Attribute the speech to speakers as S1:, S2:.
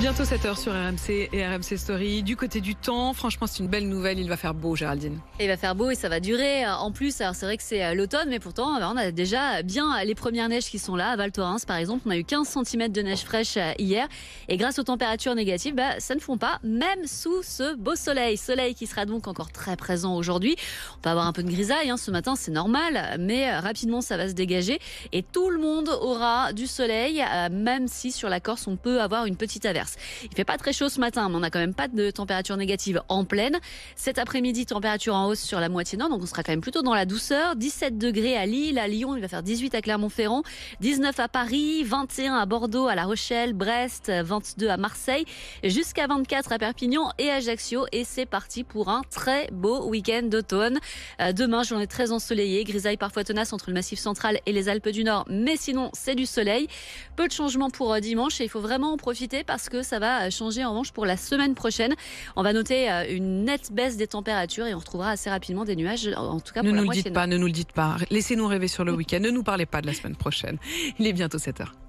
S1: Bientôt 7h sur RMC et RMC Story. Du côté du temps, franchement, c'est une belle nouvelle. Il va faire beau, Géraldine.
S2: il va faire beau et ça va durer. En plus, alors c'est vrai que c'est euh, l'automne, mais pourtant, bah, on a déjà bien les premières neiges qui sont là. À Val Thorens, par exemple, on a eu 15 cm de neige fraîche euh, hier. Et grâce aux températures négatives, bah, ça ne fond pas, même sous ce beau soleil. Soleil qui sera donc encore très présent aujourd'hui. On va avoir un peu de grisaille hein, ce matin, c'est normal, mais euh, rapidement, ça va se dégager. Et tout le monde aura du soleil, même si sur la Corse, on peut avoir une petite averse. Il Il fait pas très chaud ce matin, mais on n'a quand même pas de température négative en pleine. Cet après-midi, température en hausse sur la moitié nord, donc on sera quand même plutôt dans la douceur. 17 degrés à Lille, à Lyon, il va faire 18 à Clermont-Ferrand, 19 à Paris, 21 à Bordeaux, à La Rochelle, Brest, 22 à Marseille, jusqu'à 24 à Perpignan et Ajaccio. Et c'est parti pour un très beau week-end d'automne. Demain, euh, demain, journée très ensoleillée, grisaille parfois tenace entre le Massif central et les Alpes du Nord, mais sinon c'est du soleil. Peu de changements pour euh, dimanche et il faut vraiment en profiter parce que que ça va euh, changer en revanche pour la semaine prochaine. On va noter euh, une nette baisse des températures et on retrouvera assez rapidement des nuages, en tout cas pour nous la Ne nous le dites pas,
S1: ne nous le dites pas. Laissez-nous rêver sur le week-end. Ne nous parlez pas de la semaine prochaine. Il est bientôt 7 heures.